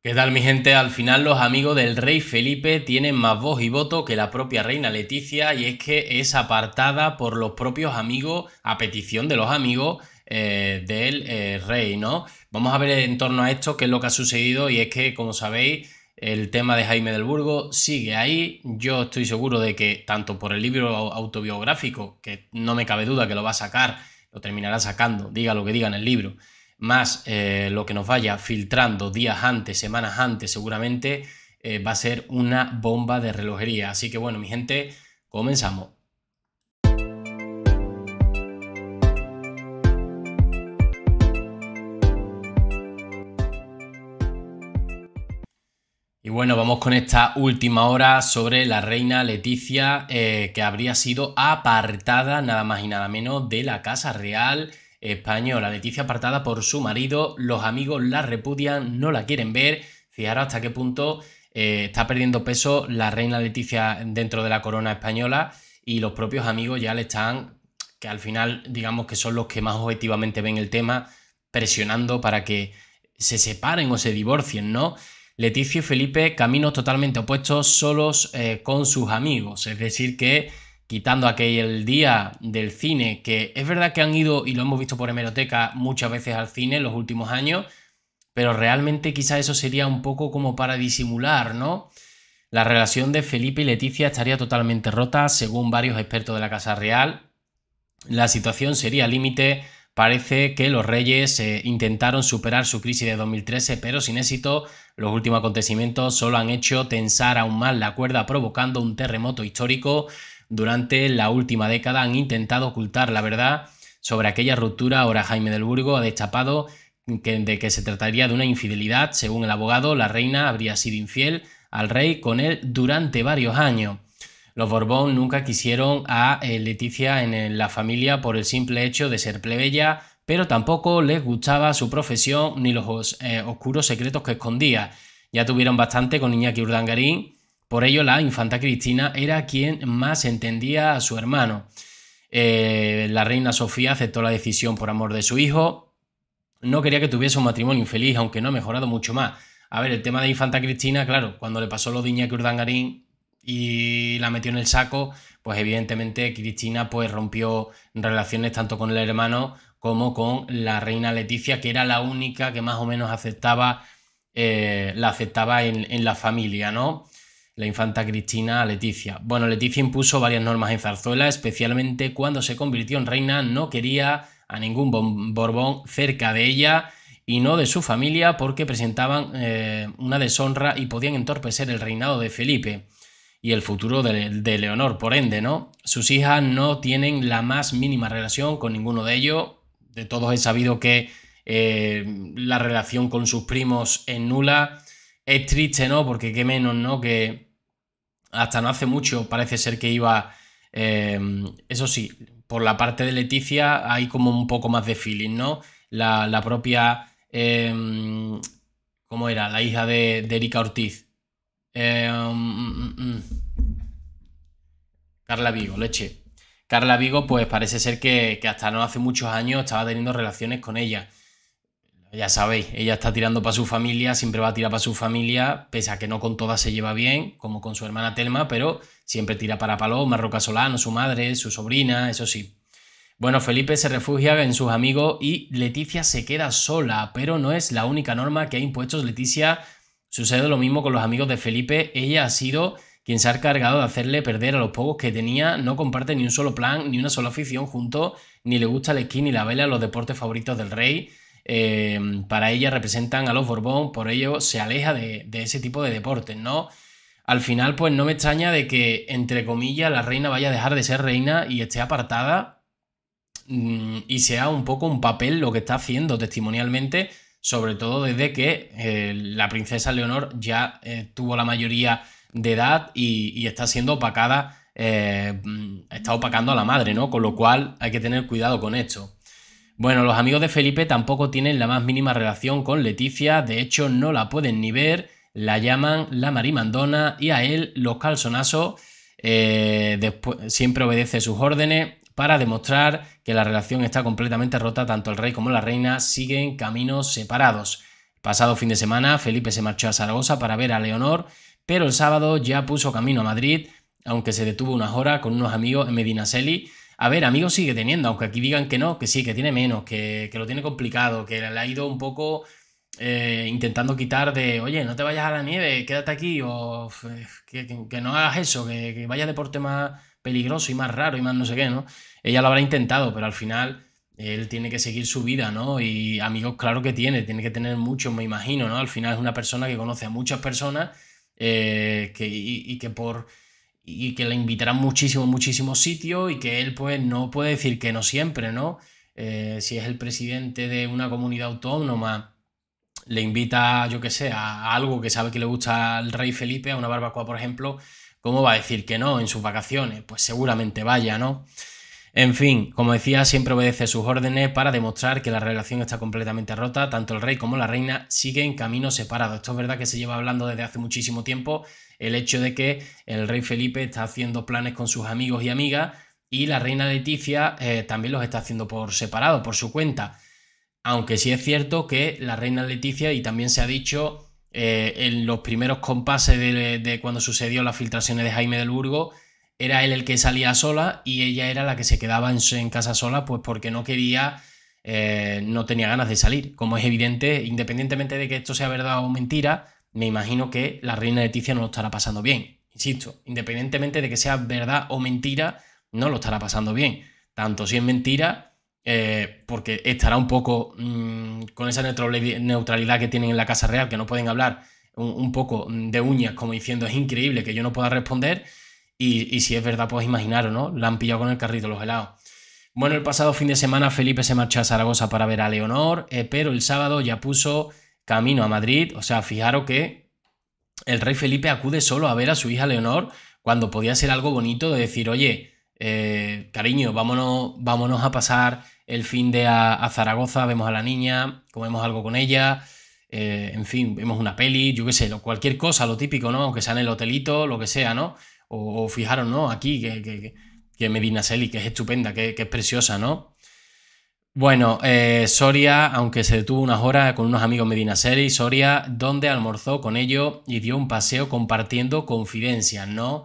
¿Qué tal mi gente? Al final los amigos del rey Felipe tienen más voz y voto que la propia reina Leticia y es que es apartada por los propios amigos a petición de los amigos eh, del eh, rey, ¿no? Vamos a ver en torno a esto qué es lo que ha sucedido y es que, como sabéis, el tema de Jaime del Burgo sigue ahí. Yo estoy seguro de que tanto por el libro autobiográfico, que no me cabe duda que lo va a sacar, lo terminará sacando, diga lo que diga en el libro, más eh, lo que nos vaya filtrando días antes, semanas antes, seguramente eh, va a ser una bomba de relojería. Así que bueno, mi gente, comenzamos. Y bueno, vamos con esta última hora sobre la reina Leticia, eh, que habría sido apartada nada más y nada menos de la Casa Real española. Leticia apartada por su marido, los amigos la repudian, no la quieren ver. Fijaros hasta qué punto eh, está perdiendo peso la reina Leticia dentro de la corona española y los propios amigos ya le están, que al final digamos que son los que más objetivamente ven el tema, presionando para que se separen o se divorcien, ¿no? Leticia y Felipe caminos totalmente opuestos, solos eh, con sus amigos, es decir que quitando aquel día del cine, que es verdad que han ido, y lo hemos visto por hemeroteca muchas veces al cine en los últimos años, pero realmente quizá eso sería un poco como para disimular, ¿no? La relación de Felipe y Leticia estaría totalmente rota, según varios expertos de la Casa Real. La situación sería límite. Parece que los reyes eh, intentaron superar su crisis de 2013, pero sin éxito. Los últimos acontecimientos solo han hecho tensar aún más la cuerda, provocando un terremoto histórico durante la última década han intentado ocultar la verdad sobre aquella ruptura. Ahora Jaime del Burgo ha destapado que, de que se trataría de una infidelidad. Según el abogado, la reina habría sido infiel al rey con él durante varios años. Los Borbón nunca quisieron a eh, Leticia en la familia por el simple hecho de ser plebeya, pero tampoco les gustaba su profesión ni los eh, oscuros secretos que escondía. Ya tuvieron bastante con Iñaki Urdangarín por ello, la infanta Cristina era quien más entendía a su hermano. Eh, la reina Sofía aceptó la decisión por amor de su hijo. No quería que tuviese un matrimonio infeliz, aunque no ha mejorado mucho más. A ver, el tema de Infanta Cristina, claro, cuando le pasó lo de Iñaki Urdangarín y la metió en el saco, pues evidentemente Cristina pues rompió relaciones tanto con el hermano como con la reina Leticia, que era la única que más o menos aceptaba, eh, la aceptaba en la familia, ¿no? la infanta Cristina a Leticia. Bueno, Leticia impuso varias normas en Zarzuela, especialmente cuando se convirtió en reina, no quería a ningún Borbón cerca de ella y no de su familia porque presentaban eh, una deshonra y podían entorpecer el reinado de Felipe y el futuro de, Leonor, por ende, ¿no? Sus hijas no tienen la más mínima relación con ninguno de ellos. De todos he sabido que eh, la relación con sus primos es nula. Es triste, ¿no? Porque qué menos, ¿no? Que, hasta no hace mucho parece ser que iba, eh, eso sí, por la parte de Leticia hay como un poco más de feeling, ¿no? La, propia, eh, ¿cómo era? La hija de, Erika Ortiz. Eh, mm, mm, mm, Carla Vigo, leche. Carla Vigo, pues parece ser que hasta no hace muchos años estaba teniendo relaciones con ella ya sabéis, ella está tirando para su familia, siempre va a tirar para su familia, pese a que no con todas se lleva bien, como con su hermana Telma, pero siempre tira para Paloma, Roca Solano, su madre, su sobrina, eso sí. Bueno, Felipe se refugia en sus amigos y Leticia se queda sola, pero no es la única norma que ha impuesto Leticia. Sucede lo mismo con los amigos de Felipe, ella ha sido quien se ha encargado de hacerle perder a los pocos que tenía, no comparte ni un solo plan, ni una sola afición junto ni le gusta el esquí ni la vela, los deportes favoritos del rey. Eh, para ella representan a los Borbón, por ello se aleja de, ese tipo de deportes, ¿no? Al final, pues no me extraña de que, entre comillas, la reina vaya a dejar de ser reina y esté apartada mm, y sea un poco un papel lo que está haciendo testimonialmente, sobre todo desde que eh, la princesa Leonor ya eh, tuvo la mayoría de edad y, está siendo opacada, mm, está opacando a la madre, ¿no? Con lo cual hay que tener cuidado con esto. Bueno, los amigos de Felipe tampoco tienen la más mínima relación con Leticia, de hecho no la pueden ni ver, la llaman la marimandona y a él los calzonazos eh, siempre obedece sus órdenes para demostrar que la relación está completamente rota, tanto el rey como la reina siguen caminos separados. Pasado fin de semana, Felipe se marchó a Zaragoza para ver a Leonor, pero el sábado ya puso camino a Madrid, aunque se detuvo unas horas con unos amigos en Medinaceli, a ver, amigos sigue teniendo, aunque aquí digan que no, que sí, que tiene menos, que, lo tiene complicado, que le ha ido un poco eh, intentando quitar de, oye, no te vayas a la nieve, quédate aquí, o eh, que, no hagas eso, que, vaya a deporte más peligroso y más raro y más no sé qué, ¿no? Ella lo habrá intentado, pero al final él tiene que seguir su vida, ¿no? Y amigos, claro que tiene, tiene que tener muchos, me imagino, ¿no? Al final es una persona que conoce a muchas personas eh, que, y que por y que le invitarán muchísimo, muchísimos sitios y que él pues no puede decir que no siempre, ¿no? Eh, si es el presidente de una comunidad autónoma, le invita, yo qué sé, a algo que sabe que le gusta al rey Felipe, a una barbacoa, por ejemplo, ¿cómo va a decir que no en sus vacaciones? Pues seguramente vaya, ¿no? En fin, como decía, siempre obedece sus órdenes para demostrar que la relación está completamente rota, tanto el rey como la reina siguen caminos separados. Esto es verdad que se lleva hablando desde hace muchísimo tiempo, el hecho de que el rey Felipe está haciendo planes con sus amigos y amigas y la reina Leticia eh, también los está haciendo por separado, por su cuenta. Aunque sí es cierto que la reina Leticia, y también se ha dicho eh, en los primeros compases de, de cuando sucedió las filtraciones de Jaime del Burgo, era él el que salía sola y ella era la que se quedaba en, casa sola, pues porque no quería, eh, no tenía ganas de salir. Como es evidente, independientemente de que esto sea verdad o mentira, me imagino que la reina Leticia no lo estará pasando bien. Insisto, independientemente de que sea verdad o mentira, no lo estará pasando bien. Tanto si es mentira, eh, porque estará un poco mm, con esa neutralidad que tienen en la Casa Real, que no pueden hablar un poco de uñas, como diciendo es increíble que yo no pueda responder y, si es verdad, pues imaginaros, ¿no? La han pillado con el carrito los helados. Bueno, el pasado fin de semana Felipe se marchó a Zaragoza para ver a Leonor, eh, pero el sábado ya puso camino a Madrid. O sea, fijaros que el rey Felipe acude solo a ver a su hija Leonor cuando podía ser algo bonito de decir, oye, eh, cariño, vámonos, vámonos a pasar el fin de a, Zaragoza, vemos a la niña, comemos algo con ella, eh, en fin, vemos una peli, yo qué sé, cualquier cosa, lo típico, ¿no? Aunque sea en el hotelito, lo que sea, ¿no? O, fijaros, ¿no? Aquí, que, que, que Medina Celi, que es estupenda, que, es preciosa, ¿no? Bueno, eh, Soria, aunque se detuvo unas horas con unos amigos Medina Celi, Soria, donde almorzó con ellos y dio un paseo compartiendo confidencias, ¿no?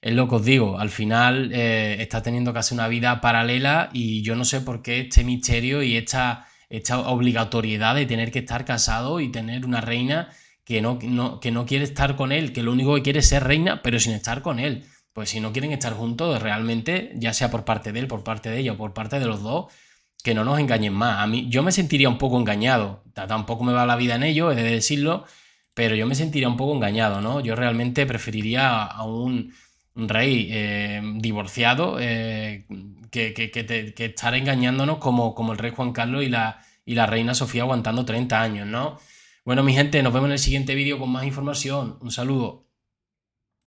Es lo que os digo, al final eh, está teniendo casi una vida paralela y yo no sé por qué este misterio y esta, esta obligatoriedad de tener que estar casado y tener una reina que no, no, que no quiere estar con él, que lo único que quiere es ser reina, pero sin estar con él. Pues si no quieren estar juntos, realmente, ya sea por parte de él, por parte de ella, O por parte de los dos, que no nos engañen más. A mí, yo me sentiría un poco engañado. Tampoco me va la vida en ello, he de decirlo, pero yo me sentiría un poco engañado, ¿no? Yo realmente preferiría a un rey eh, divorciado eh, que, estar engañándonos como, como el rey Juan Carlos y la, y la reina Sofía aguantando 30 años, ¿no? Bueno, mi gente, nos vemos en el siguiente vídeo con más información. Un saludo.